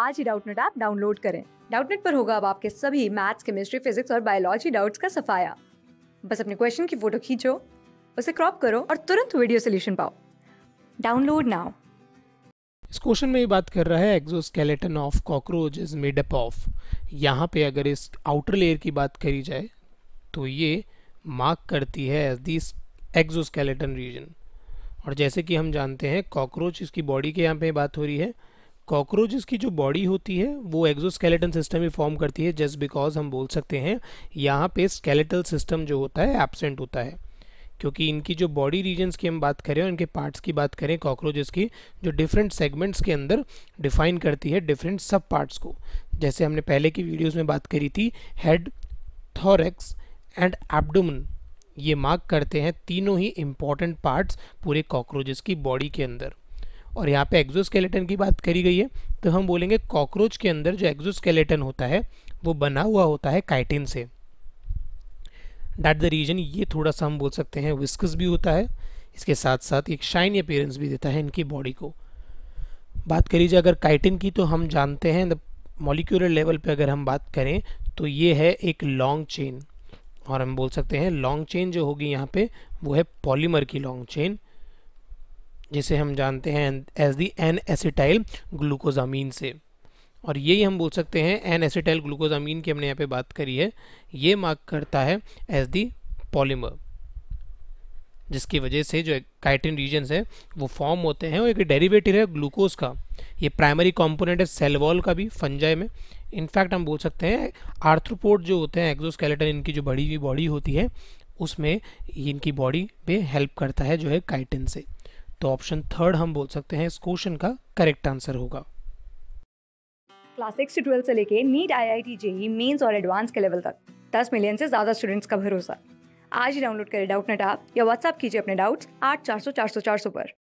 आज ही Doubtnut app download करें डाउटनेट पर होगा अब आपके सभी मैथ्स केमिस्ट्री फिजिक्स और बायोलॉजी डाउट्स का सफाया बस अपने क्वेश्चन की फोटो खींचो उसे क्रॉप करो और तुरंत वीडियो सोल्यूशन पाओ डाउनलोड नाउ इस क्वेश्चन में ये बात कर रहा है exoskeleton of cockroach is made up of यहाँ पे अगर इस आउटर लेयर की बात करी जाए तो ये मार्क करती है एज दिस एक्सोस्केलेटन रीजन और जैसे कि हम जानते हैं कॉकरोच इसकी बॉडी के यहाँ पे बात हो रही है कॉकरोचेस की जो बॉडी होती है वो एक्जोस्केलेटन सिस्टम ही फॉर्म करती है जस्ट बिकॉज हम बोल सकते हैं यहाँ पे स्केलेटल सिस्टम जो होता है एबसेंट होता है क्योंकि इनकी जो बॉडी रीजन्स की हम बात करें और इनके पार्ट्स की बात करें कॉकरोचेस की जो डिफरेंट सेगमेंट्स के अंदर डिफाइन करती है डिफरेंट सब पार्ट्स को जैसे हमने पहले की वीडियोस में बात करी थी हेड थॉरेक्स एंड एब्डोमन ये मार्क करते हैं तीनों ही इम्पॉर्टेंट पार्ट्स पूरे कॉकरोचेस की बॉडी के अंदर और यहाँ पे एक्जोस्केलेटन की बात करी गई है तो हम बोलेंगे कॉकरोच के अंदर जो एक्जोस्केलेटन होता है वो बना हुआ होता है chitin say that the reason ये थोड़ा सा हम बोल सकते हैं विस्कस भी होता है इसके साथ साथ एक शाइन अपेयरेंस भी देता है इनकी बॉडी को बात करी जाए अगर काइटिन की तो हम जानते हैं द मॉलिक्यूलर लेवल पे अगर हम बात करें तो ये है एक लॉन्ग चेन और हम बोल सकते हैं लॉन्ग चेन जो होगी यहाँ पे वो है पॉलीमर की लॉन्ग चेन जिसे हम जानते हैं as the N acetyl glucosamine से और यही हम बोल सकते हैं एन एसिटाइल ग्लूकोजामीन की हमने यहाँ पे बात करी है ये मार्क करता है एज दी पॉलीमर जिसकी वजह से जो काइटिन रीजन है वो फॉर्म होते हैं और एक डेरिवेटिव है ग्लूकोज का ये प्राइमरी कॉम्पोनेंट है सेल वॉल का भी फंजाई में इनफैक्ट हम बोल सकते हैं आर्थ्रोपोड जो होते हैं एक्जोस्केलेटन इनकी जो बड़ी हुई बॉडी होती है उसमें इनकी बॉडी पे हेल्प करता है जो है काइटिन से तो ऑप्शन थर्ड हम बोल सकते हैं इस क्वेश्चन का करेक्ट आंसर होगा क्लास सिक्स से ट्वेल्थ से लेके NEET I I T JEE mains और एडवांस के लेवल तक दस मिलियन से ज़्यादा स्टूडेंट्स का भरोसा आज ही डाउनलोड करें डाउट नेट आप या व्हाट्सअप कीजिए अपने डाउट्स आठ चार सौ चार सौ चार सौ पर